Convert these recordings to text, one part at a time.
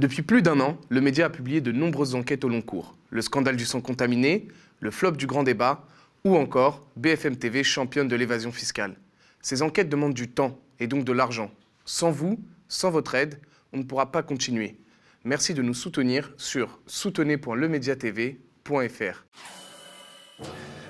Depuis plus d'un an, le média a publié de nombreuses enquêtes au long cours. Le scandale du sang contaminé, le flop du grand débat, ou encore BFM TV championne de l'évasion fiscale. Ces enquêtes demandent du temps et donc de l'argent. Sans vous, sans votre aide, on ne pourra pas continuer. Merci de nous soutenir sur soutenez.lemediatv.fr.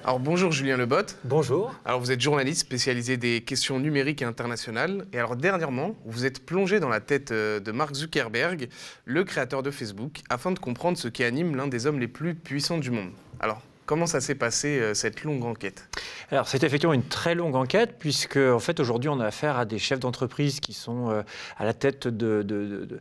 Alors bonjour Julien Lebotte. Bonjour. Alors vous êtes journaliste spécialisé des questions numériques et internationales. Et alors dernièrement, vous êtes plongé dans la tête euh, de Mark Zuckerberg, le créateur de Facebook, afin de comprendre ce qui anime l'un des hommes les plus puissants du monde. Alors Comment ça s'est passé euh, cette longue enquête Alors c'est effectivement une très longue enquête puisque en fait aujourd'hui on a affaire à des chefs d'entreprise qui sont euh, à la tête de, de,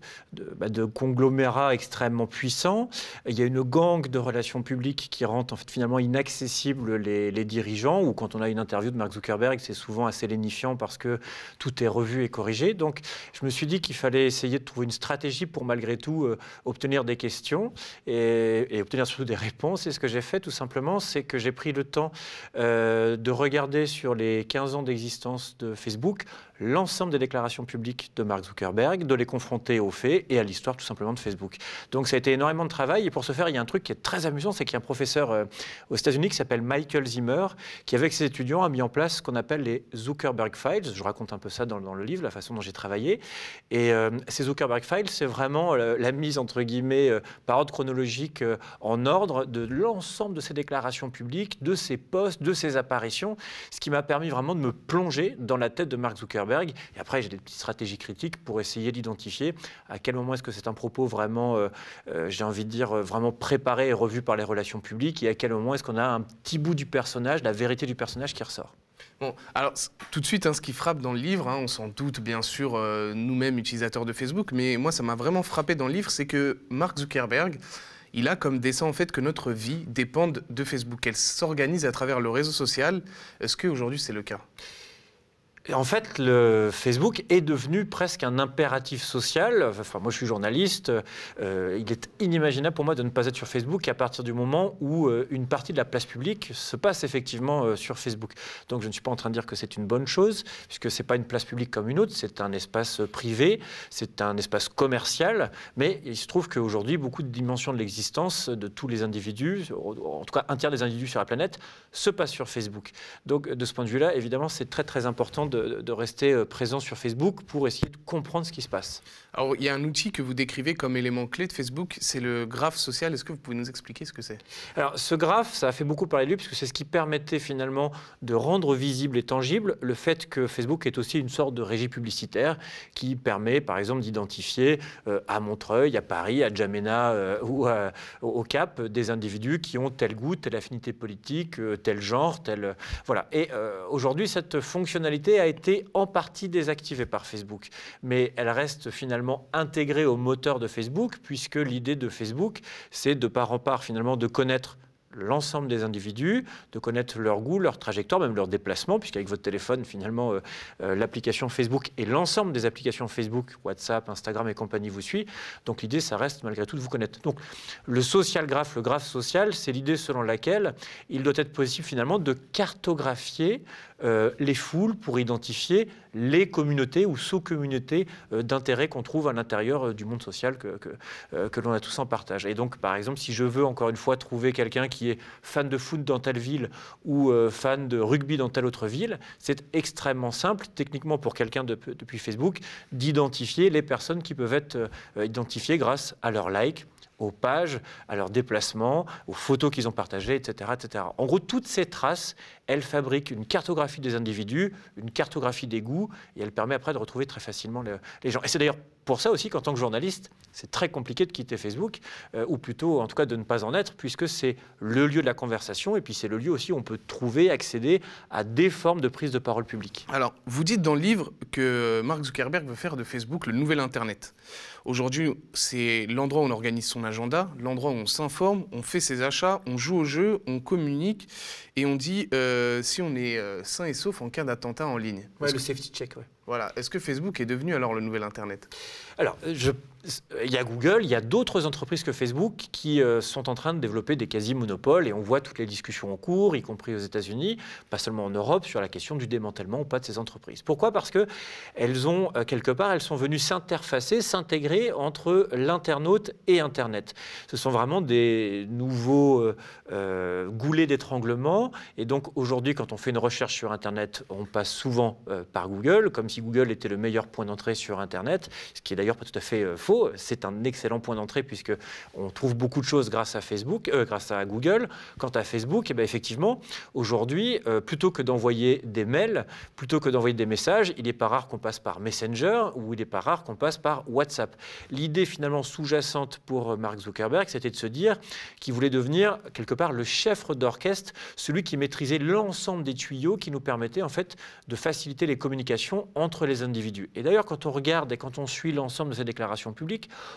bah, de, conglomérats extrêmement puissants. Il y a une gang de relations publiques qui rendent en fait finalement inaccessibles les, dirigeants ou quand on a une interview de Mark Zuckerberg c'est souvent assez lénifiant parce que tout est revu et corrigé. Donc je me suis dit qu'il fallait essayer de trouver une stratégie pour malgré tout euh, obtenir des questions et, et obtenir surtout des réponses. Et ce que j'ai fait tout simplement c'est que j'ai pris le temps euh, de regarder sur les 15 ans d'existence de Facebook l'ensemble des déclarations publiques de Mark Zuckerberg, de les confronter aux faits et à l'histoire tout simplement de Facebook. Donc ça a été énormément de travail et pour ce faire, il y a un truc qui est très amusant, c'est qu'il y a un professeur euh, aux États-Unis qui s'appelle Michael Zimmer, qui avec ses étudiants a mis en place ce qu'on appelle les Zuckerberg Files. Je raconte un peu ça dans, le livre, la façon dont j'ai travaillé. Et euh, ces Zuckerberg Files, c'est vraiment la, la mise entre guillemets par ordre chronologique en ordre de l'ensemble de ces déclarations déclarations publiques, de ses posts, de ses apparitions, ce qui m'a permis vraiment de me plonger dans la tête de Mark Zuckerberg. Et après, j'ai des petites stratégies critiques pour essayer d'identifier à quel moment est-ce que c'est un propos vraiment, euh, euh, j'ai envie de dire, euh, vraiment préparé et revu par les relations publiques, et à quel moment est-ce qu'on a un petit bout du personnage, la vérité du personnage qui ressort. Bon, alors tout de suite, hein, ce qui frappe dans le livre, hein, on s'en doute bien sûr, nous-mêmes utilisateurs de Facebook, mais moi ça m'a vraiment frappé dans le livre, c'est que Mark Zuckerberg, il a comme dessin en fait que notre vie dépend de Facebook, qu'elle s'organise à travers le réseau social. Est-ce qu'aujourd'hui c'est le cas en fait, le Facebook est devenu presque un impératif social. Enfin, moi, je suis journaliste. Euh, il est inimaginable pour moi de ne pas être sur Facebook à partir du moment où euh, une partie de la place publique se passe effectivement euh, sur Facebook. Donc, je ne suis pas en train de dire que c'est une bonne chose, puisque c'est pas une place publique comme une autre. C'est un espace privé, c'est un espace commercial. Mais il se trouve qu'aujourd'hui, beaucoup de dimensions de l'existence de tous les individus, en tout cas un tiers des individus sur la planète, se passent sur Facebook. Donc, de ce point de vue-là, évidemment, c'est très très important de euh, de, rester euh, présent sur Facebook pour essayer de comprendre ce qui se passe. Alors, il y a un outil que vous décrivez comme élément clé de Facebook, c'est le graphe social. Est-ce que vous pouvez nous expliquer ce que c'est Alors, ce graphe, ça a fait beaucoup parler de lui, puisque c'est ce qui permettait finalement de rendre visible et tangible le fait que Facebook est aussi une sorte de régie publicitaire qui permet, par exemple, d'identifier euh, à Montreuil, à Paris, à Djamena ou au Cap des individus qui ont tel goût, telle affinité politique, tel genre, tel. voilà. Et aujourd'hui, cette fonctionnalité a été en partie désactivée par Facebook, mais elle reste finalement intégrée au moteur de Facebook, puisque l'idée de Facebook, c'est de part en part finalement de connaître l'ensemble des individus, de connaître leur goût, leur trajectoire, même leur déplacement, puisqu'avec votre téléphone, finalement, euh, euh, l'application Facebook et l'ensemble des applications Facebook, WhatsApp, Instagram et compagnie vous suit. Donc l'idée, ça reste malgré tout de vous connaître. Donc le social graph, le graphe social, c'est l'idée selon laquelle il doit être possible finalement de cartographier euh, les foules pour identifier les communautés ou sous-communautés euh, d'intérêt qu'on trouve à l'intérieur euh, du monde social que, l'on a tous en partage. Et donc, par exemple, si je veux encore une fois trouver quelqu'un qui est fan de foot dans telle ville ou fan de rugby dans telle autre ville, c'est extrêmement simple, techniquement pour quelqu'un depuis Facebook, d'identifier les personnes qui peuvent être identifiées grâce à leur like aux pages, à leurs déplacements, aux photos qu'ils ont partagées, etc., etc. En gros, toutes ces traces, elles fabriquent une cartographie des individus, une cartographie des goûts, et elles permettent après de retrouver très facilement les gens. Et c'est d'ailleurs pour ça aussi qu'en tant que journaliste, c'est très compliqué de quitter Facebook, euh, ou plutôt en tout cas de ne pas en être, puisque c'est le lieu de la conversation, et puis c'est le lieu aussi où on peut trouver, accéder à des formes de prise de parole publique. Alors, vous dites dans le livre, que Mark Zuckerberg veut faire de Facebook le nouvel Internet. Aujourd'hui, c'est l'endroit où on organise son agenda, l'endroit où on s'informe, on fait ses achats, on joue au jeu, on communique et on dit euh, si on est euh, sain et sauf en cas d'attentat en ligne. Ouais, le safety check, oui. Voilà. Est-ce que Facebook est devenu alors le nouvel Internet Alors, euh, je il y a Google, il y a d'autres entreprises que Facebook qui euh, sont en train de développer des quasi-monopoles et on voit toutes les discussions en cours, y compris aux États-Unis, pas seulement en Europe, sur la question du démantèlement ou pas de ces entreprises. Pourquoi Parce que elles ont, euh, quelque part, elles sont venues s'interfacer, s'intégrer entre l'internaute et Internet. Ce sont vraiment des nouveaux euh, goulets d'étranglement et donc aujourd'hui, quand on fait une recherche sur Internet, on passe souvent par Google, comme si Google était le meilleur point d'entrée sur Internet, ce qui est d'ailleurs pas tout à fait c'est un excellent point d'entrée puisque on trouve beaucoup de choses grâce à Facebook, euh, grâce à Google. Quant à Facebook, eh ben, effectivement, aujourd'hui, euh, plutôt que d'envoyer des mails, plutôt que d'envoyer des messages, il n'est pas rare qu'on passe par Messenger ou il n'est pas rare qu'on passe par WhatsApp. L'idée finalement sous-jacente pour Mark Zuckerberg, c'était de se dire qu'il voulait devenir quelque part le chef d'orchestre, celui qui maîtrisait l'ensemble des tuyaux qui nous permettaient en fait de faciliter les communications entre les individus. Et d'ailleurs, quand on regarde et quand on suit l'ensemble de ces déclarations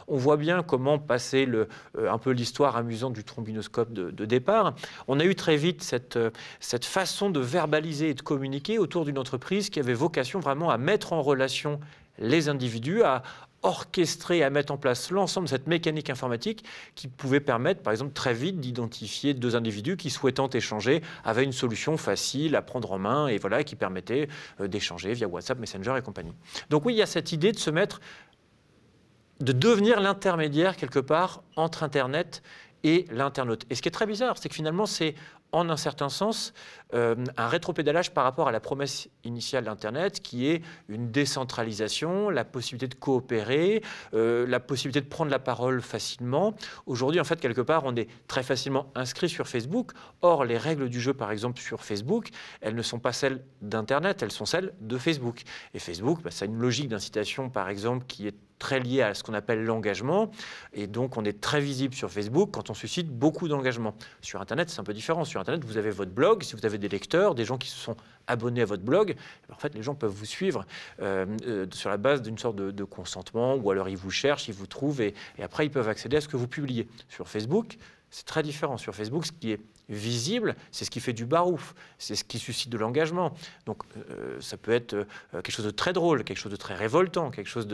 on voit bien comment passer euh, un peu l'histoire amusante du trombinoscope de, départ. On a eu très vite euh, cette, façon de verbaliser et de communiquer autour d'une entreprise qui avait vocation vraiment à mettre en relation les individus, à orchestrer, à mettre en place l'ensemble de cette mécanique informatique qui pouvait permettre, par exemple, très vite d'identifier deux individus qui, souhaitant échanger, avaient une solution facile à prendre en main et voilà, qui permettait euh, d'échanger via WhatsApp, Messenger et compagnie. Donc oui, il y a cette idée de se mettre de devenir l'intermédiaire quelque part entre Internet et l'internaute. Et ce qui est très bizarre, c'est que finalement, c'est en un certain sens euh, un rétropédalage par rapport à la promesse initiale d'Internet, qui est une décentralisation, la possibilité de coopérer, euh, la possibilité de prendre la parole facilement. Aujourd'hui, en fait, quelque part, on est très facilement inscrit sur Facebook. Or, les règles du jeu, par exemple, sur Facebook, elles ne sont pas celles d'Internet, elles sont celles de Facebook. Et Facebook, bah, ça a une logique d'incitation, par exemple, qui est très lié à ce qu'on appelle l'engagement. Et donc, on est très visible sur Facebook quand on suscite beaucoup d'engagement. Sur Internet, c'est un peu différent. Sur Internet, vous avez votre blog, si vous avez des lecteurs, des gens qui se sont abonnés à votre blog, eh ben, en fait, les gens peuvent vous suivre euh, euh, sur la base d'une sorte de, consentement, ou alors ils vous cherchent, ils vous trouvent, et après, ils peuvent accéder à ce que vous publiez. Sur Facebook, c'est très différent sur Facebook. Ce qui est visible, c'est ce qui fait du barouf, c'est ce qui suscite de l'engagement. Donc euh, ça peut être euh, quelque chose de très drôle, quelque chose de très révoltant, quelque chose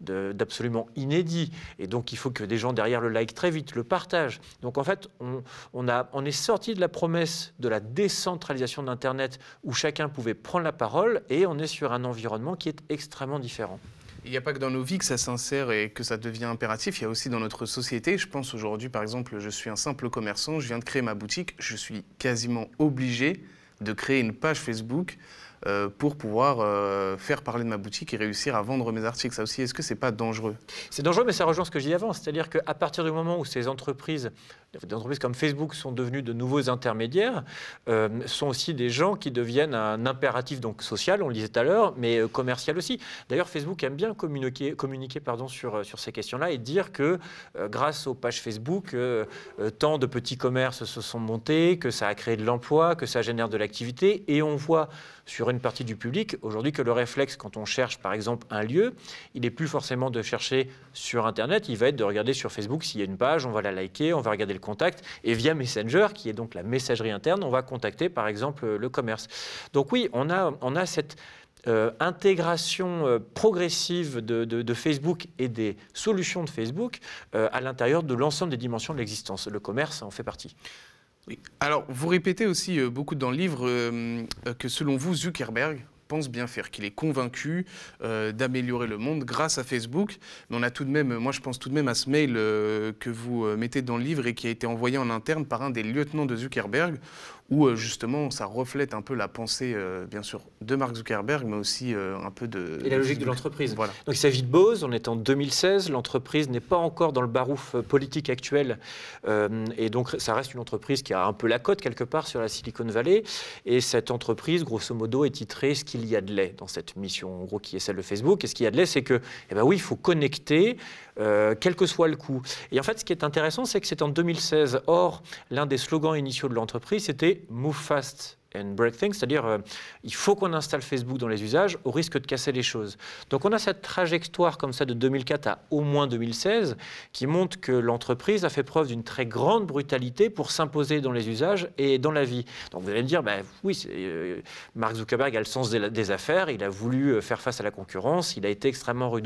d'absolument inédit. Et donc il faut que des gens derrière le like très vite, le partagent. Donc en fait, on, on est sorti de la promesse de la décentralisation d'Internet où chacun pouvait prendre la parole et on est sur un environnement qui est extrêmement différent. Il n'y a pas que dans nos vies que ça s'insère et que ça devient impératif, il y a aussi dans notre société. Je pense aujourd'hui, par exemple, je suis un simple commerçant, je viens de créer ma boutique, je suis quasiment obligé de créer une page Facebook, euh, pour pouvoir euh, faire parler de ma boutique et réussir à vendre mes articles. Ça aussi, est-ce que ce n'est pas dangereux C'est dangereux, mais ça rejoint ce que je dis avant. C'est-à-dire qu'à partir du moment où ces entreprises, des entreprises comme Facebook sont devenues de nouveaux intermédiaires, euh, sont aussi des gens qui deviennent un impératif donc social, on le disait tout à l'heure, mais commercial aussi. D'ailleurs, Facebook aime bien communiquer, communiquer pardon, sur, sur ces questions-là et dire que grâce aux pages Facebook, tant de petits commerces se sont montés, que ça a créé de l'emploi, que ça génère de l'activité, et on voit sur une partie du public, aujourd'hui, que le réflexe, quand on cherche par exemple un lieu, il n'est plus forcément de chercher sur Internet, il va être de regarder sur Facebook s'il y a une page, on va la liker, on va regarder le contact, et via Messenger, qui est donc la messagerie interne, on va contacter par exemple le commerce. Donc oui, on a, on a cette... Euh, intégration euh, progressive de, de, Facebook et des solutions de Facebook euh, à l'intérieur de l'ensemble des dimensions de l'existence. Le commerce en fait partie. Alors, vous répétez aussi euh, beaucoup dans le livre euh, euh, que selon vous, Zuckerberg pense bien faire, qu'il est convaincu d'améliorer le monde grâce à Facebook. Mais on a tout de même, moi je pense tout de même à ce mail que vous mettez dans le livre et qui a été envoyé en interne par un des lieutenants de Zuckerberg, où euh, justement ça reflète un peu la pensée, euh, bien sûr, de Mark Zuckerberg, mais aussi euh, un peu de... Et la logique de l'entreprise. Voilà. Donc il s'agit de Bose, on est en 2016, l'entreprise n'est pas encore dans le barouf politique actuel, et donc ça reste une entreprise qui a un peu la cote quelque part sur la Silicon Valley, et cette entreprise, grosso modo, est titrée Ce qu'il y a de lait dans cette mission, en gros, qui est celle de Facebook, et ce qu'il y a de lait, c'est que, eh ben oui, il faut connecter euh, quel que soit le coût. Et en fait, ce qui est intéressant, c'est que c'est en 2016. Or, l'un des slogans initiaux de l'entreprise, c'était Move Fast, things, c'est-à-dire qu'il euh, il faut qu'on installe Facebook dans les usages au risque de casser les choses. Donc on a cette trajectoire comme ça de 2004 à au moins 2016 qui montre que l'entreprise a fait preuve d'une très grande brutalité pour s'imposer dans les usages et dans la vie. Donc vous allez me dire, bah, oui, euh, Mark Zuckerberg a le sens des, affaires, il a voulu euh, faire face à la concurrence, il a été extrêmement rude,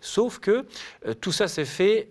sauf que tout ça s'est fait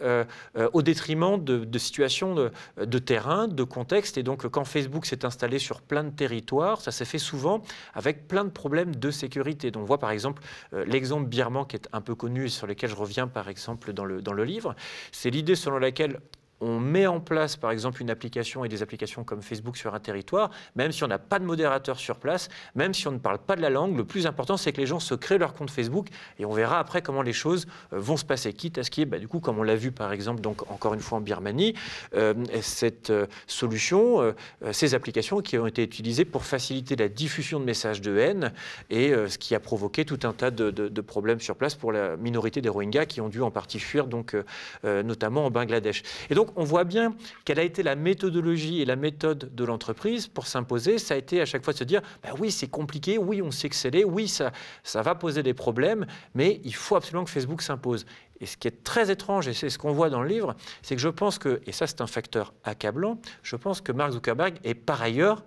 au détriment de, situations de, de terrain, de contexte, et donc quand Facebook s'est installé sur plein de territoires, ça s'est fait souvent avec plein de problèmes de sécurité. Donc, on voit par exemple euh, l'exemple birman qui est un peu connu et sur lequel je reviens par exemple dans le, dans le livre. C'est l'idée selon laquelle on met en place, par exemple, une application et des applications comme Facebook sur un territoire, même si on n'a pas de modérateur sur place, même si on ne parle pas de la langue, le plus important, c'est que les gens se créent leur compte Facebook et on verra après comment les choses euh, vont se passer. Quitte à ce qui est, bah, du coup, comme on l'a vu, par exemple, donc encore une fois en Birmanie, euh, cette euh, solution, ces applications qui ont été utilisées pour faciliter la diffusion de messages de haine et ce qui a provoqué tout un tas de, de, problèmes sur place pour la minorité des Rohingyas qui ont dû en partie fuir, donc, notamment en Bangladesh. Et donc, on voit bien quelle a été la méthodologie et la méthode de l'entreprise pour s'imposer. Ça a été à chaque fois de se dire, bah oui, c'est compliqué, oui, on sait oui, ça, ça va poser des problèmes, mais il faut absolument que Facebook s'impose. Et ce qui est très étrange, et c'est ce qu'on voit dans le livre, c'est que je pense que, et ça c'est un facteur accablant, je pense que Mark Zuckerberg est par ailleurs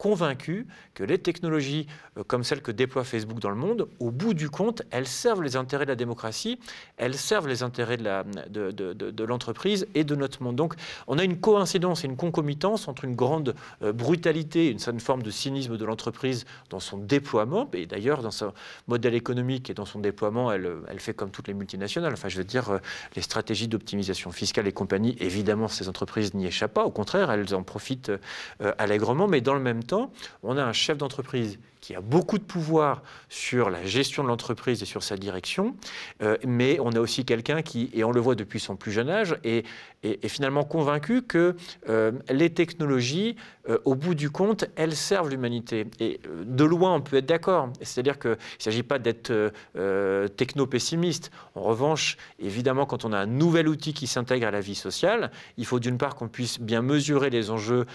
convaincu que les technologies euh, comme celles que déploie Facebook dans le monde, au bout du compte, elles servent les intérêts de la démocratie, elles servent les intérêts de l'entreprise et de notre monde. Donc on a une coïncidence et une concomitance entre une grande euh, brutalité, une certaine forme de cynisme de l'entreprise dans son déploiement, et d'ailleurs dans son modèle économique et dans son déploiement, elle, euh, elle fait comme toutes les multinationales. Enfin, je veux dire, les stratégies d'optimisation fiscale et compagnie, évidemment, ces entreprises n'y échappent pas, au contraire, elles en profitent allègrement, mais dans le même temps, on a un chef d'entreprise qui a beaucoup de pouvoir sur la gestion de l'entreprise et sur sa direction, euh, mais on a aussi quelqu'un qui, et on le voit depuis son plus jeune âge, est, est, finalement convaincu que euh, les technologies, euh, au bout du compte, elles servent l'humanité. Et de loin, on peut être d'accord. C'est-à-dire qu'il ne s'agit pas d'être techno-pessimiste. En revanche, évidemment, quand on a un nouvel outil qui s'intègre à la vie sociale, il faut d'une part qu'on puisse bien mesurer les enjeux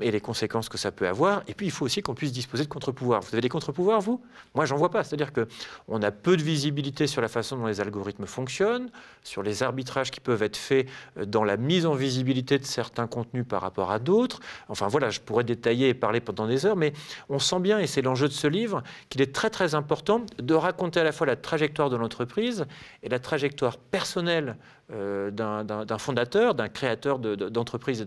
et les conséquences que ça peut avoir, et puis il faut aussi qu'on puisse disposer de contre-pouvoirs. Vous avez des contre-pouvoirs, vous Moi, j'en vois pas. C'est-à-dire qu'on a peu de visibilité sur la façon dont les algorithmes fonctionnent, sur les arbitrages qui peuvent être faits euh, dans la mise en visibilité de certains contenus par rapport à d'autres. Enfin, voilà, je pourrais détailler et parler pendant des heures, mais on sent bien, et c'est l'enjeu de ce livre, qu'il est très, très important de raconter à la fois la trajectoire de l'entreprise et la trajectoire personnelle euh, d'un fondateur, d'un créateur d'entreprise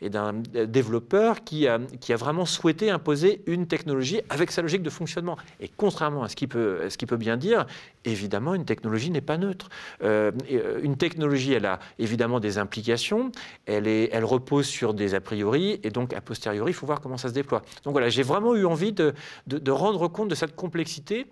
et d'un développeur qui a, qui a, vraiment souhaité imposer une technologie avec sa logique de fonctionnement. Et contrairement à ce qu'il peut, peut, bien dire, évidemment, une technologie n'est pas neutre. Euh, euh, une technologie, elle a évidemment des implications, elle, est, elle repose sur des a priori, et donc a posteriori, il faut voir comment ça se déploie. Donc voilà, j'ai vraiment eu envie de, rendre compte de cette complexité,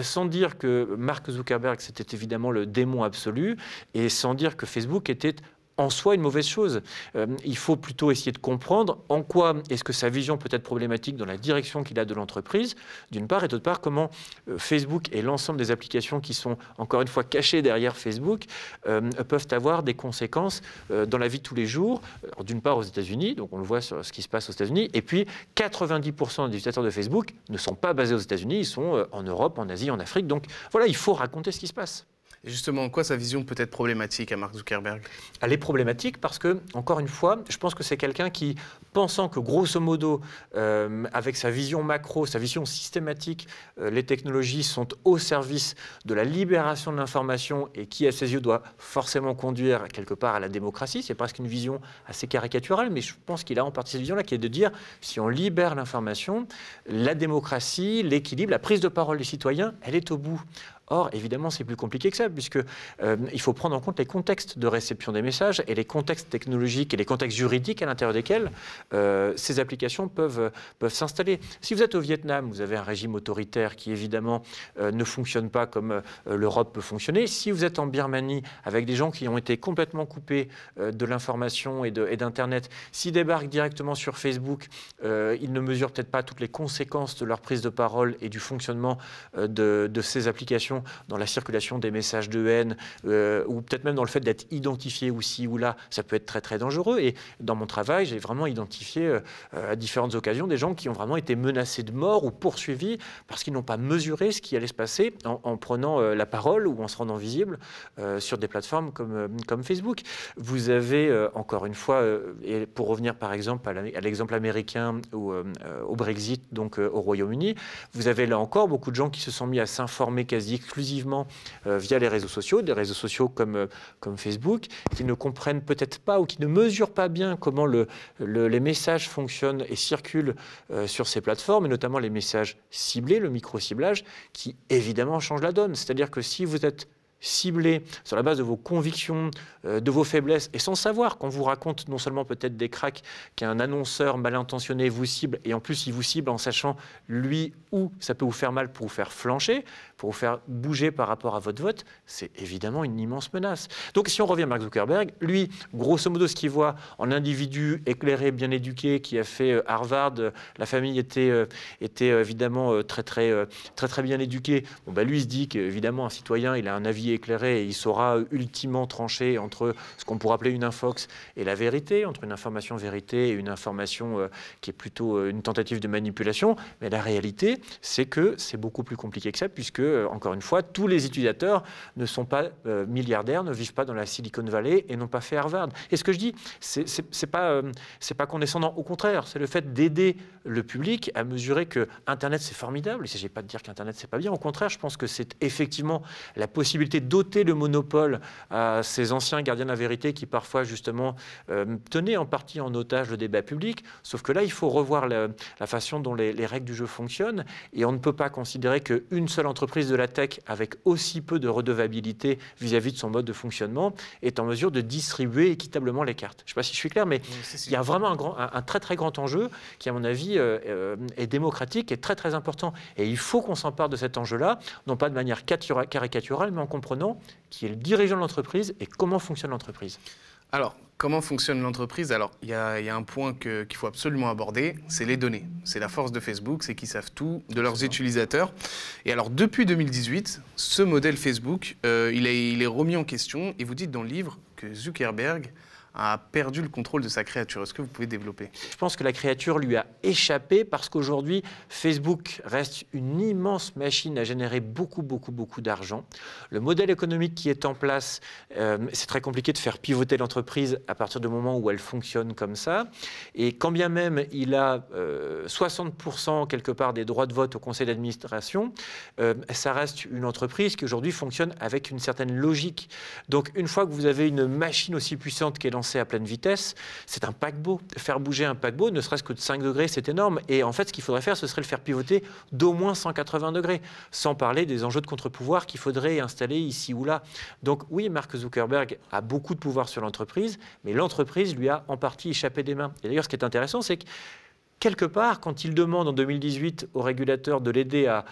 sans dire que Mark Zuckerberg, c'était évidemment le démon absolu, et sans dire que Facebook était en soi une mauvaise chose. Euh, il faut plutôt essayer de comprendre en quoi est-ce que sa vision peut être problématique dans la direction qu'il a de l'entreprise, d'une part, et d'autre part, comment euh, Facebook et l'ensemble des applications qui sont encore une fois cachées derrière Facebook euh, peuvent avoir des conséquences dans la vie de tous les jours, d'une part aux États-Unis, donc on le voit sur ce qui se passe aux États-Unis, et puis 90% des utilisateurs de Facebook ne sont pas basés aux États-Unis, ils sont en Europe, en Asie, en Afrique, donc voilà, il faut raconter ce qui se passe justement, en quoi sa vision peut être problématique à Mark Zuckerberg Elle est problématique parce que, encore une fois, je pense que c'est quelqu'un qui pensant que grosso modo, euh, avec sa vision macro, sa vision systématique, euh, les technologies sont au service de la libération de l'information et qui, à ses yeux, doit forcément conduire quelque part à la démocratie. C'est presque une vision assez caricaturale, mais je pense qu'il a en partie cette vision-là, qui est de dire, si on libère l'information, la démocratie, l'équilibre, la prise de parole des citoyens, elle est au bout. Or, évidemment, c'est plus compliqué que ça, puisque euh, il faut prendre en compte les contextes de réception des messages et les contextes technologiques et les contextes juridiques à l'intérieur desquels euh, ces applications peuvent, peuvent s'installer. Si vous êtes au Vietnam, vous avez un régime autoritaire qui évidemment euh, ne fonctionne pas comme euh, l'Europe peut fonctionner. Si vous êtes en Birmanie avec des gens qui ont été complètement coupés de l'information et d'Internet, s'ils débarquent directement sur Facebook, ils ne mesurent peut-être pas toutes les conséquences de leur prise de parole et du fonctionnement de, de, ces applications dans la circulation des messages de haine ou peut-être même dans le fait d'être identifié ou ci ou là. Ça peut être très très dangereux. Et dans mon travail, j'ai vraiment identifié euh, à différentes occasions des gens qui ont vraiment été menacés de mort ou poursuivis parce qu'ils n'ont pas mesuré ce qui allait se passer en, prenant euh, la parole ou en se rendant visible euh, sur des plateformes comme, comme Facebook. Vous avez encore une fois, et pour revenir par exemple à l'exemple américain ou au Brexit, donc au Royaume-Uni, vous avez là encore beaucoup de gens qui se sont mis à s'informer quasi exclusivement via les réseaux sociaux, des réseaux sociaux comme, comme Facebook, qui ne comprennent peut-être pas ou qui ne mesurent pas bien comment le, le, les messages fonctionnent et circulent euh, sur ces plateformes, et notamment les messages ciblés, le micro-ciblage, qui évidemment change la donne. C'est-à-dire que si vous êtes ciblé sur la base de vos convictions, euh, de vos faiblesses, et sans savoir qu'on vous raconte non seulement peut-être des cracks qu'un annonceur mal intentionné vous cible, et en plus il vous cible en sachant lui ou, ça peut vous faire mal pour vous faire flancher, pour vous faire bouger par rapport à votre vote, c'est évidemment une immense menace. Donc si on revient à Mark Zuckerberg, lui, grosso modo, ce qu'il voit en individu éclairé, bien éduqué, qui a fait euh, Harvard, la famille était, euh, était euh, évidemment très très, très très bien éduquée, bon, bah, lui il se dit qu'évidemment un citoyen, il a un avis éclairé et il saura ultimement trancher entre ce qu'on pourrait appeler une infox et la vérité, entre une information vérité et une information qui est plutôt une tentative de manipulation. Mais la réalité, c'est que c'est beaucoup plus compliqué que ça, puisque euh, encore une fois, tous les utilisateurs ne sont pas euh, milliardaires, ne vivent pas dans la Silicon Valley et n'ont pas fait Harvard. Et ce que je dis, c'est pas, euh, pas condescendant, au contraire, c'est le fait d'aider le public à mesurer que Internet c'est formidable. Il ne s'agit pas de dire qu'Internet c'est pas bien, au contraire, je pense que c'est effectivement la possibilité d'ôter le monopole à ces anciens gardiens de la vérité qui parfois justement tenaient en partie en otage le débat public, sauf que là il faut revoir la, façon dont les, les règles du jeu fonctionnent et on ne peut pas considérer qu'une seule entreprise de la tech, avec aussi peu de redevabilité vis-à-vis de son mode de fonctionnement, est en mesure de distribuer équitablement les cartes. Je ne sais pas si je suis clair, mais il y a vraiment un, très très grand enjeu qui, à mon avis, euh, euh, est démocratique et très très important. Et il faut qu'on s'empare de cet enjeu-là, non pas de manière caricaturale, mais en comprenant qui est le dirigeant de l'entreprise et comment fonctionne l'entreprise. Alors, comment fonctionne l'entreprise Alors, il y, a un point qu'il faut absolument aborder, c'est les données. C'est la force de Facebook, c'est qu'ils savent tout de leurs utilisateurs. Et alors, depuis 2018, ce modèle Facebook, euh, il, est, remis en question. Et vous dites dans le livre que Zuckerberg a perdu le contrôle de sa créature. Est-ce que vous pouvez développer Je pense que la créature lui a échappé parce qu'aujourd'hui, Facebook reste une immense machine à générer beaucoup, beaucoup, beaucoup d'argent. Le modèle économique qui est en place, euh, c'est très compliqué de faire pivoter l'entreprise à partir du moment où elle fonctionne comme ça. Et quand bien même il a 60% euh, quelque part des droits de vote au conseil d'administration, euh, ça reste une entreprise qui aujourd'hui fonctionne avec une certaine logique. Donc une fois que vous avez une machine aussi puissante qu'elle est à pleine vitesse, c'est un paquebot. Faire bouger un paquebot, ne serait-ce que de 5 degrés, c'est énorme. Et en fait, ce qu'il faudrait faire, ce serait le faire pivoter d'au moins 180 degrés, sans parler des enjeux de contre-pouvoir qu'il faudrait installer ici ou là. Donc oui, Mark Zuckerberg a beaucoup de pouvoir sur l'entreprise, mais l'entreprise lui a en partie échappé des mains. Et d'ailleurs, ce qui est intéressant, c'est que quelque part, quand il demande en 2018 au régulateurs de l'aider à,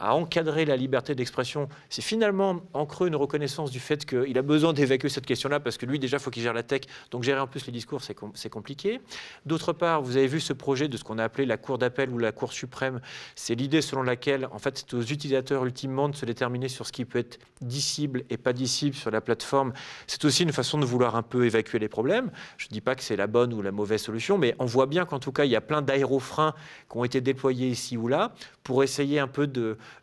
encadrer la liberté d'expression, c'est finalement en creux une reconnaissance du fait qu'il a besoin d'évacuer cette question-là parce que lui, déjà, il faut qu'il gère la tech. Donc, gérer en plus les discours, c'est compliqué. D'autre part, vous avez vu ce projet de ce qu'on a appelé la Cour d'appel ou la Cour suprême. C'est l'idée selon laquelle, en fait, c'est aux utilisateurs ultimement de se déterminer sur ce qui peut être dissible et pas dissible sur la plateforme. C'est aussi une façon de vouloir un peu évacuer les problèmes. Je ne dis pas que c'est la bonne ou la mauvaise solution, mais on voit bien qu'en tout cas, il y a plein d'aérofreins qui ont été déployés ici ou là pour essayer un peu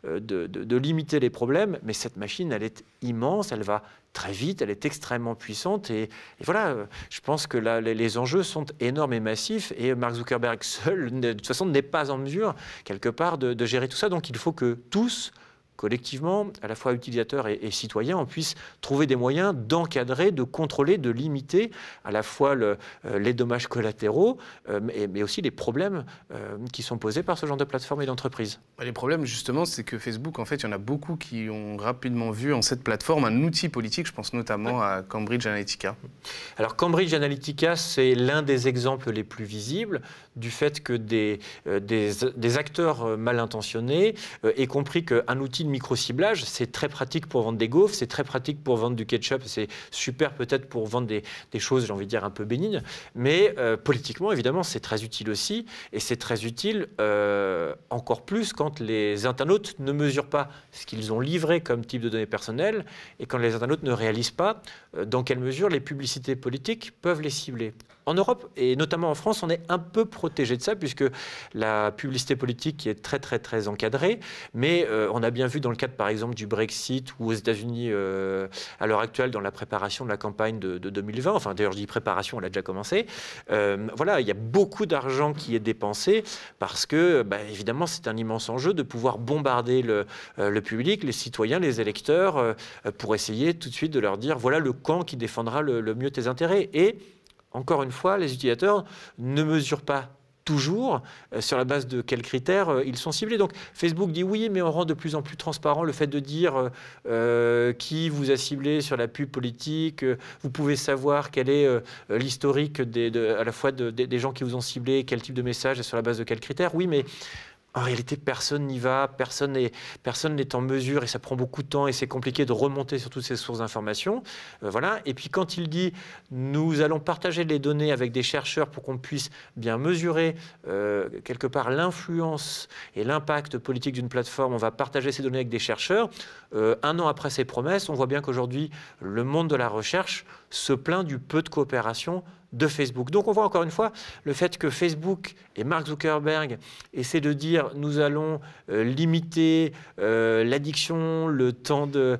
euh, de, limiter les problèmes. Mais cette machine, elle est immense, elle va très vite, elle est extrêmement puissante. Et, voilà, euh, je pense que là, les, enjeux sont énormes et massifs. Et Mark Zuckerberg seul, de toute façon, n'est pas en mesure, quelque part, de gérer tout ça. Donc il faut que tous collectivement, à la fois utilisateurs et, citoyens, on puisse trouver des moyens d'encadrer, de contrôler, de limiter à la fois euh, les dommages collatéraux, euh, mais, aussi les problèmes euh, qui sont posés par ce genre de plateforme et d'entreprise. Bah, les problèmes, justement, c'est que Facebook, en fait, il y en a beaucoup qui ont rapidement vu en cette plateforme un outil politique. Je pense notamment à Cambridge Analytica. Alors, Cambridge Analytica, c'est l'un des exemples les plus visibles du fait que des, des, des acteurs mal intentionnés aient compris qu'un outil de micro-ciblage, c'est très pratique pour vendre des gaufres, c'est très pratique pour vendre du ketchup, c'est super peut-être pour vendre des, choses, j'ai envie de dire, un peu bénignes, mais euh, politiquement, évidemment, c'est très utile aussi, et c'est très utile euh, encore plus quand les internautes ne mesurent pas ce qu'ils ont livré comme type de données personnelles, et quand les internautes ne réalisent pas euh, dans quelle mesure les publicités politiques peuvent les cibler en Europe et notamment en France, on est un peu protégé de ça puisque la publicité politique est très très très encadrée. Mais euh, on a bien vu dans le cadre par exemple du Brexit ou aux États-Unis euh, à l'heure actuelle dans la préparation de la campagne de, 2020. Enfin d'ailleurs je dis préparation, elle a déjà commencé. Euh, voilà, il y a beaucoup d'argent qui est dépensé parce que bah, évidemment c'est un immense enjeu de pouvoir bombarder le, public, les citoyens, les électeurs pour essayer tout de suite de leur dire voilà le camp qui défendra le mieux tes intérêts et encore une fois, les utilisateurs ne mesurent pas toujours euh, sur la base de quels critères euh, ils sont ciblés. Donc Facebook dit oui, mais on rend de plus en plus transparent le fait de dire euh, qui vous a ciblé sur la pub politique. vous pouvez savoir quel est l'historique à la fois des, des gens qui vous ont ciblé, quel type de message et sur la base de quels critères. Oui, mais en réalité, personne n'y va, personne n'est personne en mesure, et ça prend beaucoup de temps, et c'est compliqué de remonter sur toutes ces sources d'informations. Euh, voilà. Et puis quand il dit, nous allons partager les données avec des chercheurs pour qu'on puisse bien mesurer euh, quelque part l'influence et l'impact politique d'une plateforme, on va partager ces données avec des chercheurs. Euh, un an après ces promesses, on voit bien qu'aujourd'hui, le monde de la recherche se plaint du peu de coopération de Facebook. Donc on voit encore une fois le fait que Facebook et Mark Zuckerberg essaient de dire nous allons euh, limiter euh, l'addiction, le temps euh,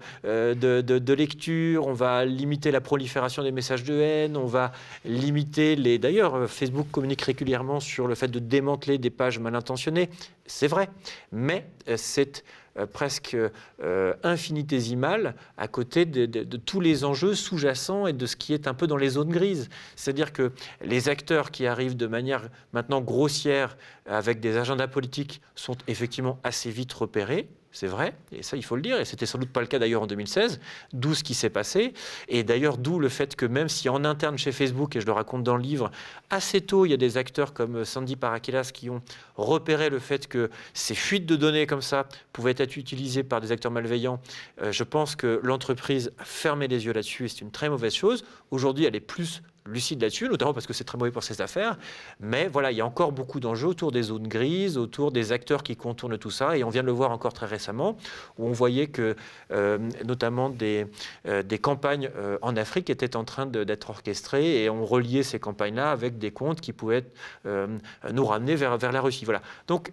de, de, lecture, on va limiter la prolifération des messages de haine, on va limiter les... D'ailleurs, Facebook communique régulièrement sur le fait de démanteler des pages mal intentionnées, c'est vrai, mais c'est euh, presque euh, infinitésimale à côté de, tous les enjeux sous-jacents et de ce qui est un peu dans les zones grises. C'est-à-dire que les acteurs qui arrivent de manière maintenant grossière avec des agendas politiques sont effectivement assez vite repérés c'est vrai, et ça il faut le dire, et c'était sans doute pas le cas d'ailleurs en 2016, d'où ce qui s'est passé, et d'ailleurs d'où le fait que même si en interne chez Facebook, et je le raconte dans le livre, assez tôt il y a des acteurs comme euh, Sandy Parakelas qui ont repéré le fait que ces fuites de données comme ça pouvaient être utilisées par des acteurs malveillants, euh, je pense que l'entreprise a fermé les yeux là-dessus et c'est une très mauvaise chose. Aujourd'hui elle est plus lucide là-dessus, notamment parce que c'est très mauvais pour ses affaires. Mais voilà, il y a encore beaucoup d'enjeux autour des zones grises, autour des acteurs qui contournent tout ça. Et on vient de le voir encore très récemment, où on voyait que euh, notamment des, euh, des campagnes euh, en Afrique étaient en train d'être orchestrées et on reliait ces campagnes-là avec des comptes qui pouvaient nous ramener vers, vers la Russie. Voilà. Donc,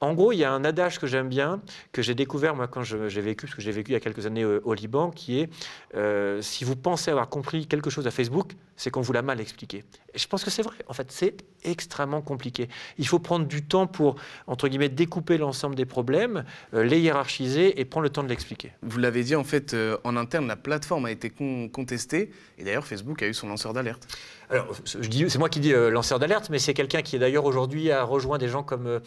en gros, il y a un adage que j'aime bien, que j'ai découvert moi quand j'ai vécu, parce que j'ai vécu il y a quelques années au, Liban, qui est si vous pensez avoir compris quelque chose à Facebook, c'est qu'on vous l'a mal expliqué. Et je pense que c'est vrai. En fait, c'est extrêmement compliqué. Il faut prendre du temps pour, entre guillemets, découper l'ensemble des problèmes, euh, les hiérarchiser et prendre le temps de l'expliquer. Vous l'avez dit, en fait, euh, en interne, la plateforme a été contestée. Et d'ailleurs, Facebook a eu son lanceur d'alerte. Alors, c'est moi qui dis euh, lanceur d'alerte, mais c'est quelqu'un qui, d'ailleurs, aujourd'hui, a rejoint des gens comme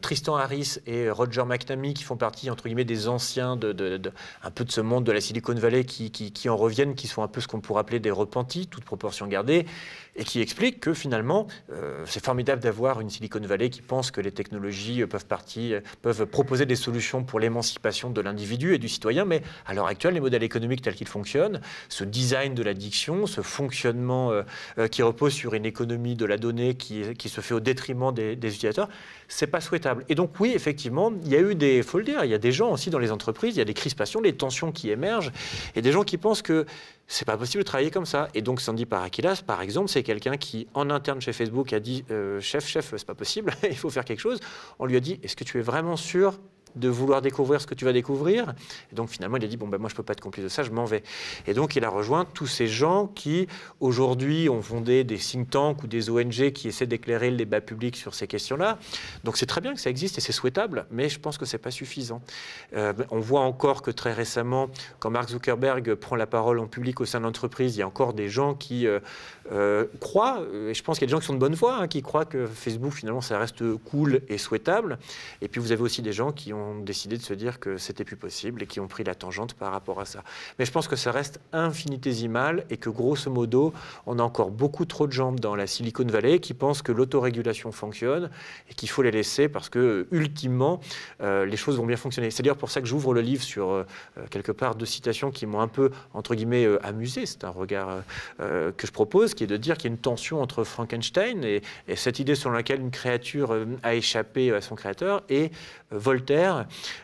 Tristan Harris et Roger McNamee, qui font partie, entre guillemets, des anciens de, un peu de ce monde de la Silicon Valley, qui, qui, qui en reviennent, qui sont un peu ce qu'on pourrait appeler des repenti, toute proportion gardée, et qui explique que finalement, euh, c'est formidable d'avoir une Silicon Valley qui pense que les technologies euh, peuvent, partir, peuvent proposer des solutions pour l'émancipation de l'individu et du citoyen, mais à l'heure actuelle, les modèles économiques tels qu'ils fonctionnent, ce design de l'addiction, ce fonctionnement euh, qui repose sur une économie de la donnée qui, se fait au détriment des, des utilisateurs, c'est pas souhaitable. Et donc oui, effectivement, il y a eu des, faut le dire, il y a des gens aussi dans les entreprises, il y a des crispations, des tensions qui émergent, et des gens qui pensent que c'est pas possible de travailler comme ça. Et donc Sandy Parakilas, par exemple, c'est quelqu'un qui, en interne chez Facebook, a dit euh, Chef, chef, c'est pas possible, il faut faire quelque chose. On lui a dit Est-ce que tu es vraiment sûr de vouloir découvrir ce que tu vas découvrir. Et donc finalement, il a dit bon ben moi je peux pas être complice de ça, je m'en vais. Et donc il a rejoint tous ces gens qui aujourd'hui ont fondé des think tanks ou des ONG qui essaient d'éclairer le débat public sur ces questions-là. Donc c'est très bien que ça existe et c'est souhaitable, mais je pense que c'est pas suffisant. Euh, on voit encore que très récemment, quand Mark Zuckerberg prend la parole en public au sein de l'entreprise, il y a encore des gens qui euh, euh, croient, et je pense qu'il y a des gens qui sont de bonne foi, hein, qui croient que Facebook finalement ça reste cool et souhaitable. Et puis vous avez aussi des gens qui ont ont décidé de se dire que c'était plus possible et qui ont pris la tangente par rapport à ça. Mais je pense que ça reste infinitésimal et que grosso modo, on a encore beaucoup trop de gens dans la Silicon Valley qui pensent que l'autorégulation fonctionne et qu'il faut les laisser parce que ultimement, euh, les choses vont bien fonctionner. C'est d'ailleurs pour ça que j'ouvre le livre sur euh, euh, quelque part deux citations qui m'ont un peu entre guillemets amusé. C'est un regard que je propose qui est de dire qu'il y a une tension entre Frankenstein et, et cette idée selon laquelle une créature a échappé à son créateur et Voltaire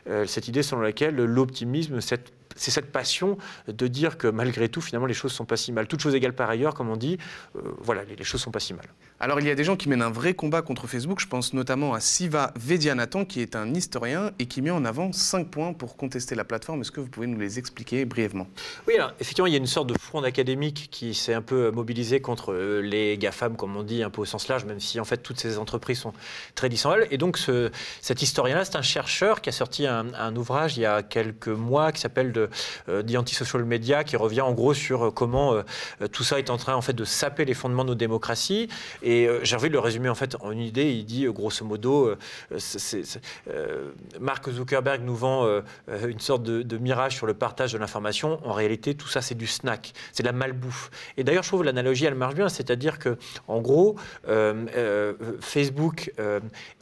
euh, cette idée selon laquelle l'optimisme, c'est cette passion de dire que malgré tout, finalement, les choses sont pas si mal. Toutes choses égales par ailleurs, comme on dit, euh, voilà, les, les choses sont pas si mal. Alors il y a des gens qui mènent un vrai combat contre Facebook, je pense notamment à Siva Vedianathan qui est un historien et qui met en avant cinq points pour contester la plateforme. Est-ce que vous pouvez nous les expliquer brièvement Oui, alors effectivement il y a une sorte de front académique qui s'est un peu mobilisé contre euh, les GAFAM comme on dit un peu au sens large, même si en fait toutes ces entreprises sont très dissemblables. Et donc ce, cet historien-là, c'est un chercheur qui a sorti un, ouvrage il y a quelques mois qui s'appelle de, anti euh, The Antisocial Media qui revient en gros sur euh, comment tout ça est en train en fait de saper les fondements de nos démocraties. Et Gervais euh, le résumer en fait en une idée. Il dit euh, grosso modo, euh, Mark Zuckerberg nous vend une sorte de, de mirage sur le partage de l'information. En réalité, tout ça c'est du snack, c'est de la malbouffe. Et d'ailleurs, je trouve l'analogie elle marche bien, c'est-à-dire que en gros, Facebook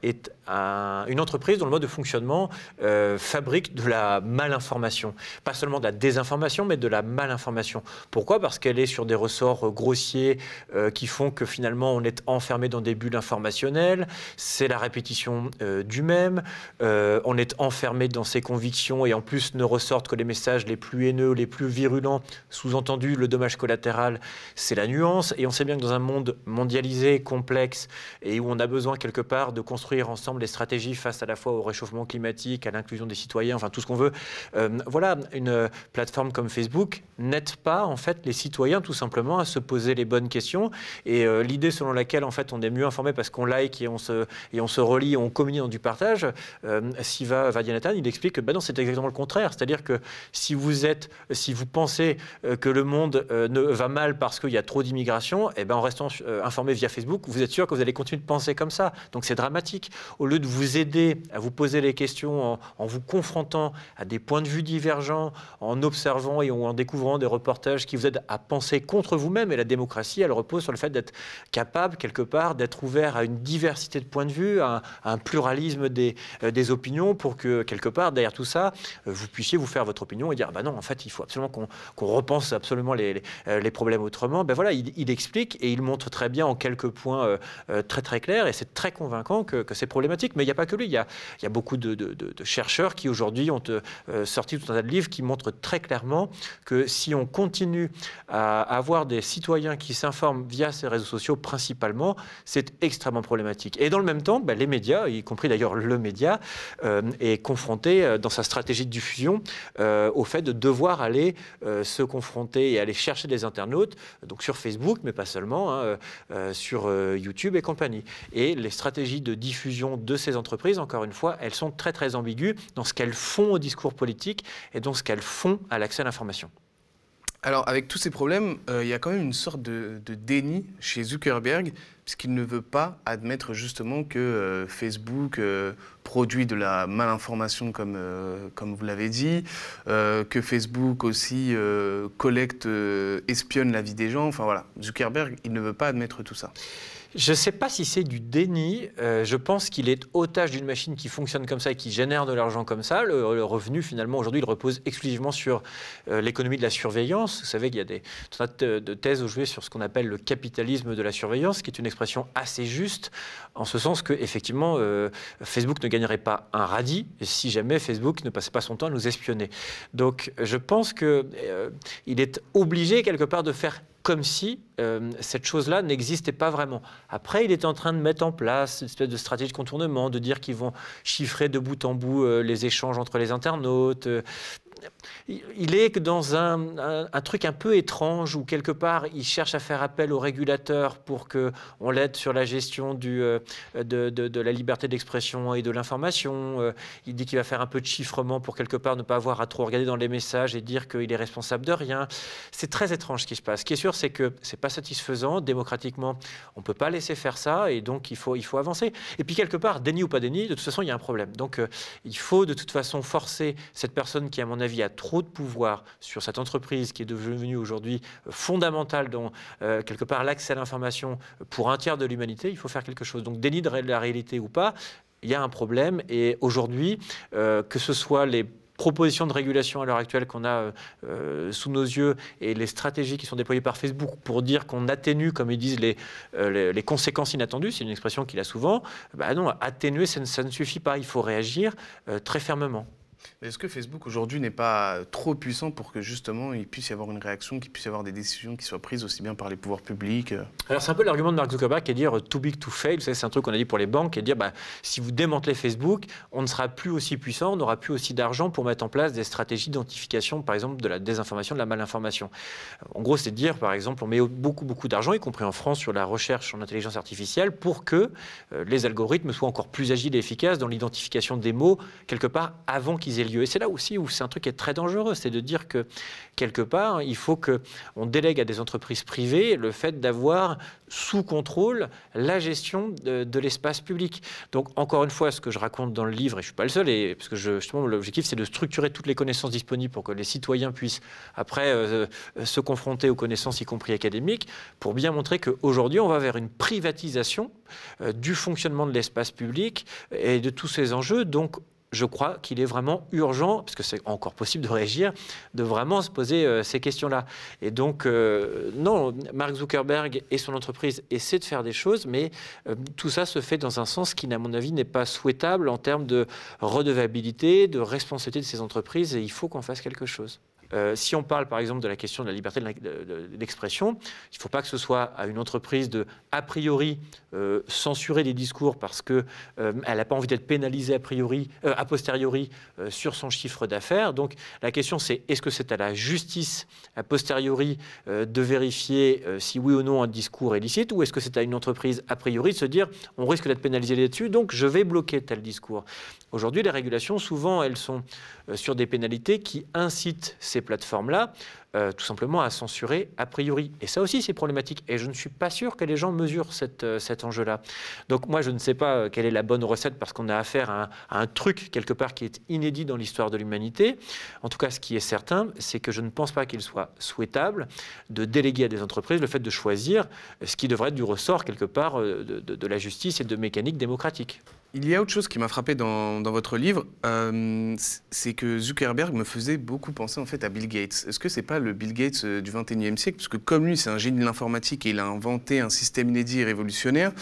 est une entreprise dont le mode de fonctionnement euh, fabrique de la malinformation. Pas seulement de la désinformation, mais de la malinformation. Pourquoi Parce qu'elle est sur des ressorts euh, grossiers euh, qui font que finalement on est enfermé dans des bulles informationnelles, c'est la répétition du même, on est enfermé dans ses convictions et en plus ne ressortent que les messages les plus haineux, les plus virulents, sous-entendu le dommage collatéral, c'est la nuance. Et on sait bien que dans un monde mondialisé, complexe, et où on a besoin quelque part de construire ensemble les stratégies face à la fois au réchauffement climatique, à l'inclusion des citoyens, enfin tout ce qu'on veut. Euh, voilà, une euh, plateforme comme Facebook n'aide pas en fait les citoyens tout simplement à se poser les bonnes questions. Et euh, l'idée selon laquelle en fait on est mieux informé parce qu'on like et on se et on se relie, on communique dans du partage. Euh, Siva Vadianathan, il explique que bah non, c'est exactement le contraire. C'est-à-dire que si vous êtes, si vous pensez que le monde ne va mal parce qu'il y a trop d'immigration, et eh ben en restant informé via Facebook, vous êtes sûr que vous allez continuer de penser comme ça. Donc c'est dramatique au lieu de vous aider à vous poser les questions en, vous confrontant à des points de vue divergents, en observant et en découvrant des reportages qui vous aident à penser contre vous-même, et la démocratie, elle repose sur le fait d'être capable, quelque part, d'être ouvert à une diversité de points de vue, à un, pluralisme des, euh, des opinions, pour que, quelque part, derrière tout ça, euh, vous puissiez vous faire votre opinion et dire, bah non, en fait, il faut absolument qu'on repense absolument euh, les, problèmes autrement. Ben voilà, il, explique et il montre très bien en quelques points très très clairs, et c'est très convaincant que, que ces problèmes mais il n'y a pas que lui. Il y a, beaucoup de, chercheurs qui aujourd'hui ont euh, sorti tout un tas de livres qui montrent très clairement que si on continue à avoir des citoyens qui s'informent via ces réseaux sociaux principalement, c'est extrêmement problématique. Et dans le même temps, bah, les médias, y compris d'ailleurs le média, euh, est confronté euh, dans sa stratégie de diffusion au fait de devoir aller se confronter et aller chercher des internautes, donc sur Facebook, mais pas seulement, hein, sur YouTube et compagnie. Et les stratégies de diffusion de ces entreprises, encore une fois, elles sont très très ambiguës dans ce qu'elles font au discours politique et dans ce qu'elles font à l'accès à l'information. Alors, avec tous ces problèmes, euh, il y a quand même une sorte de, déni chez Zuckerberg, puisqu'il ne veut pas admettre justement que euh, Facebook euh, produit de la malinformation, comme, comme vous l'avez dit, que Facebook aussi collecte, espionne la vie des gens. Enfin voilà, Zuckerberg, il ne veut pas admettre tout ça. Je ne sais pas si c'est du déni. Euh, je pense qu'il est otage d'une machine qui fonctionne comme ça et qui génère de l'argent comme ça. Le, revenu, finalement, aujourd'hui, il repose exclusivement sur euh, l'économie de la surveillance. Vous savez qu'il y a des tas de, de thèses aujourd'hui sur ce qu'on appelle le capitalisme de la surveillance, qui est une expression assez juste, en ce sens que, effectivement, euh, Facebook ne gagnerait pas un radis si jamais Facebook ne passait pas son temps à nous espionner. Donc, je pense qu'il est obligé, quelque part, de faire comme si euh, cette chose-là n'existait pas vraiment. Après, il est en train de mettre en place une espèce de stratégie de contournement, de dire qu'ils vont chiffrer de bout en bout euh, les échanges entre les internautes, euh, il est dans un, truc un peu étrange où quelque part il cherche à faire appel au régulateur pour que on l'aide sur la gestion du, euh, de, la liberté d'expression et de l'information. Euh, il dit qu'il va faire un peu de chiffrement pour quelque part ne pas avoir à trop regarder dans les messages et dire qu'il est responsable de rien. C'est très étrange ce qui se passe. Ce qui est sûr, c'est que c'est pas satisfaisant démocratiquement. On peut pas laisser faire ça et donc il faut il faut avancer. Et puis quelque part, déni ou pas déni, de toute façon il y a un problème. Donc euh, il faut de toute façon forcer cette personne qui à mon avis y a trop de pouvoir sur cette entreprise qui est devenue aujourd'hui euh, fondamentale dans, euh, quelque part, l'accès à l'information pour un tiers de l'humanité, il faut faire quelque chose. Donc, déni de la réalité ou pas, il y a un problème. Et aujourd'hui, euh, que ce soit les propositions de régulation à l'heure actuelle qu'on a sous nos yeux et les stratégies qui sont déployées par Facebook pour dire qu'on atténue, comme ils disent, les, conséquences inattendues, c'est une expression qu'il a souvent, bah non, atténuer, ça ne, suffit pas, il faut réagir très fermement. Est-ce que Facebook aujourd'hui n'est pas trop puissant pour que justement il puisse y avoir une réaction, qu'il puisse y avoir des décisions qui soient prises aussi bien par les pouvoirs publics euh Alors c'est un peu l'argument de Mark Zuckerberg qui est dire euh, too big to fail. C'est un truc qu'on a dit pour les banques, qui est dire bah, si vous démantelez Facebook, on ne sera plus aussi puissant, on n'aura plus aussi d'argent pour mettre en place des stratégies d'identification, par exemple de la désinformation, de la malinformation. En gros, c'est de dire par exemple on met beaucoup beaucoup d'argent, y compris en France, sur la recherche en intelligence artificielle pour que euh, les algorithmes soient encore plus agiles et efficaces dans l'identification des mots quelque part avant qu'ils et c'est là aussi où c'est un truc qui est très dangereux, c'est de dire que quelque part, il faut que on délègue à des entreprises privées le fait d'avoir sous contrôle la gestion de, l'espace public. Donc encore une fois, ce que je raconte dans le livre, et je suis pas le seul, et parce que je, justement l'objectif c'est de structurer toutes les connaissances disponibles pour que les citoyens puissent après euh, euh, se confronter aux connaissances, y compris académiques, pour bien montrer qu'aujourd'hui on va vers une privatisation euh, du fonctionnement de l'espace public et de tous ces enjeux. Donc je crois qu'il est vraiment urgent, parce que c'est encore possible de réagir, de vraiment se poser euh, ces questions-là. Et donc, euh, non, Mark Zuckerberg et son entreprise essaient de faire des choses, mais euh, tout ça se fait dans un sens qui, à mon avis, n'est pas souhaitable en termes de redevabilité, de responsabilité de ces entreprises, et il faut qu'on fasse quelque chose. Euh, si on parle par exemple de la question de la liberté d'expression, il ne faut pas que ce soit à une entreprise de, a priori, euh, censurer des discours parce qu'elle euh, n'a pas envie d'être pénalisée a priori, a posteriori sur son chiffre d'affaires. Donc la question c'est est-ce que c'est à la justice a posteriori de vérifier si oui ou non un discours est licite ou est-ce que c'est à une entreprise a priori de se dire on risque d'être pénalisé là-dessus donc je vais bloquer tel discours. Aujourd'hui, les régulations, souvent, elles sont euh, sur des pénalités qui incitent ces plateformes-là euh, tout simplement à censurer a priori. Et ça aussi, c'est problématique. Et je ne suis pas sûr que les gens mesurent euh, cet enjeu-là. Donc moi, je ne sais pas quelle est la bonne recette parce qu'on a affaire à un, truc, quelque part, qui est inédit dans l'histoire de l'humanité. En tout cas, ce qui est certain, c'est que je ne pense pas qu'il soit souhaitable de déléguer à des entreprises le fait de choisir ce qui devrait être du ressort, quelque part, de la justice et de mécanique démocratique. Il y a autre chose qui m'a frappé dans, votre livre, euh, c'est que Zuckerberg me faisait beaucoup penser en fait à Bill Gates. Est-ce que c'est pas le Bill Gates euh, du 21e siècle Parce que comme lui, c'est un génie de l'informatique et il a inventé un système inédit et révolutionnaire.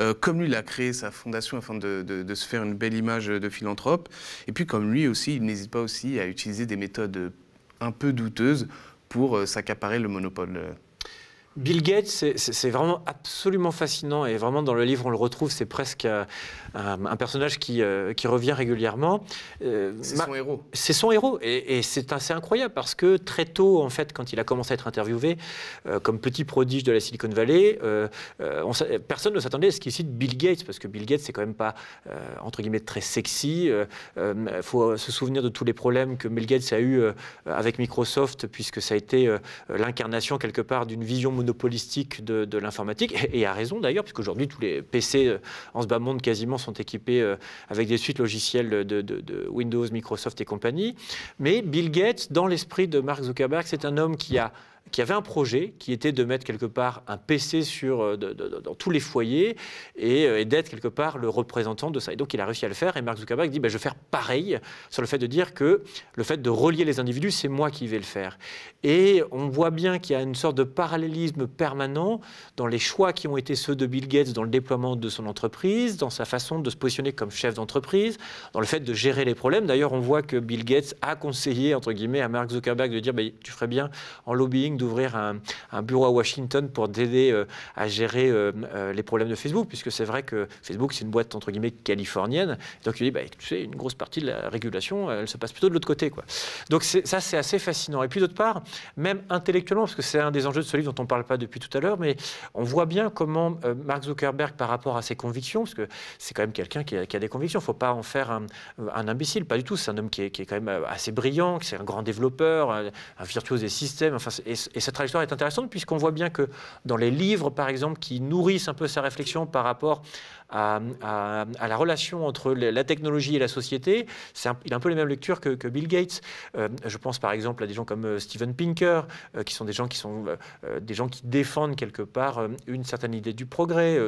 Euh, comme lui, il a créé sa fondation afin de, se faire une belle image de philanthrope. Et puis comme lui aussi, il n'hésite pas aussi à utiliser des méthodes un peu douteuses pour s'accaparer le monopole. Bill Gates, c'est vraiment absolument fascinant et vraiment dans le livre on le retrouve, c'est presque euh, un, personnage qui, euh, qui, revient régulièrement. Euh, c'est son héros. C'est son héros. Et, c'est assez incroyable parce que très tôt, en fait, quand il a commencé à être interviewé comme petit prodige de la Silicon Valley, personne ne s'attendait à ce qu'il cite Bill Gates parce que Bill Gates, c'est quand même pas, entre guillemets, très sexy. Il faut se souvenir de tous les problèmes que Bill Gates a eu avec Microsoft puisque ça a été l'incarnation, quelque part, d'une vision monopolistique de, l'informatique. Et, et, à raison, d'ailleurs, puisqu'aujourd'hui, tous les PC en ce bas monde quasiment sont équipés euh, avec des suites logicielles de Windows, Microsoft et compagnie. Mais Bill Gates, dans l'esprit de Mark Zuckerberg, c'est un homme qui a qui avait un projet qui était de mettre quelque part un PC sur, euh, dans tous les foyers euh, et, d'être quelque part le représentant de ça. Et donc il a réussi à le faire et Mark Zuckerberg dit ben, je vais faire pareil sur le fait de dire que le fait de relier les individus, c'est moi qui vais le faire. Et on voit bien qu'il y a une sorte de parallélisme permanent dans les choix qui ont été ceux de Bill Gates dans le déploiement de son entreprise, dans sa façon de se positionner comme chef d'entreprise, dans le fait de gérer les problèmes. D'ailleurs, on voit que Bill Gates a conseillé, entre guillemets, à Mark Zuckerberg de dire ben, tu ferais bien en lobbying d'ouvrir un, bureau à Washington pour t'aider euh, à gérer euh, euh, les problèmes de Facebook, puisque c'est vrai que Facebook, c'est une boîte entre guillemets californienne. Donc il dit, bah, tu sais, une grosse partie de la régulation, elle se passe plutôt de l'autre côté. Quoi. Donc ça, c'est assez fascinant. Et puis d'autre part, même intellectuellement, parce que c'est un des enjeux de ce livre dont on ne parle pas depuis tout à l'heure, mais on voit bien comment Mark Zuckerberg, par rapport à ses convictions, parce que c'est quand même quelqu'un qui, a des convictions, il ne faut pas en faire un, imbécile, pas du tout. C'est un homme qui est, quand même assez brillant, qui c'est un grand développeur, un, virtuose des systèmes. Enfin, et cette trajectoire est intéressante puisqu'on voit bien que dans les livres, par exemple, qui nourrissent un peu sa réflexion par rapport à, la relation entre la technologie et la société. C'est il a un peu les mêmes lectures que, Bill Gates. Euh, je pense par exemple à des gens comme euh, Steven Pinker, euh, qui sont des gens qui sont des gens qui défendent quelque part une certaine idée du progrès.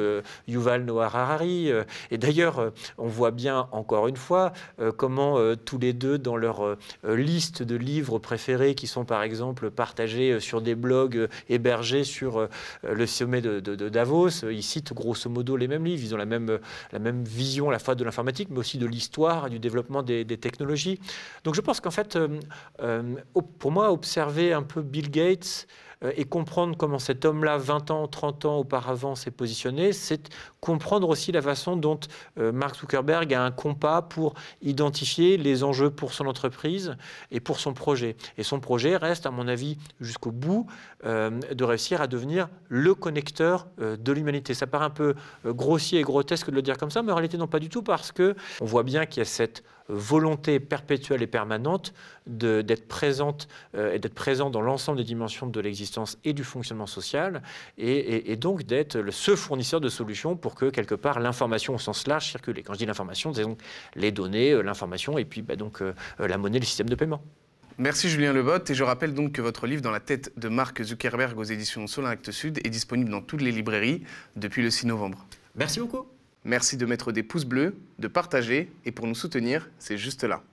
Yuval Noah Harari. et d'ailleurs, on voit bien encore une fois comment tous les deux dans leur liste de livres préférés qui sont par exemple partagés sur des blogs hébergés sur le sommet de, Davos, ils citent grosso modo les mêmes livres. Ils ont la même, euh, la même vision à la fois de l'informatique, mais aussi de l'histoire et du développement des, technologies. Donc je pense qu'en fait, euh, euh, pour moi, observer un peu Bill Gates, euh, et comprendre comment cet homme-là, 20 ans, 30 ans auparavant, s'est positionné, c'est comprendre aussi la façon dont euh, Mark Zuckerberg a un compas pour identifier les enjeux pour son entreprise et pour son projet. Et son projet reste, à mon avis, jusqu'au bout, euh, de réussir à devenir le connecteur de l'humanité. Ça paraît un peu grossier et grotesque de le dire comme ça, mais en réalité non pas du tout, parce que on voit bien qu'il y a cette volonté perpétuelle et permanente d'être présente euh, et d'être présent dans l'ensemble des dimensions de l'existence et du fonctionnement social, et, donc d'être ce fournisseur de solutions pour que quelque part l'information au sens large circule. Et quand je dis l'information, c'est donc les données, euh, l'information, et puis bah, donc euh, la monnaie, le système de paiement. Merci Julien Lebotte et je rappelle donc que votre livre Dans la tête de Mark Zuckerberg aux éditions Solin Actes Sud est disponible dans toutes les librairies depuis le 6 novembre. Merci beaucoup. Merci de mettre des pouces bleus, de partager et pour nous soutenir, c'est juste là.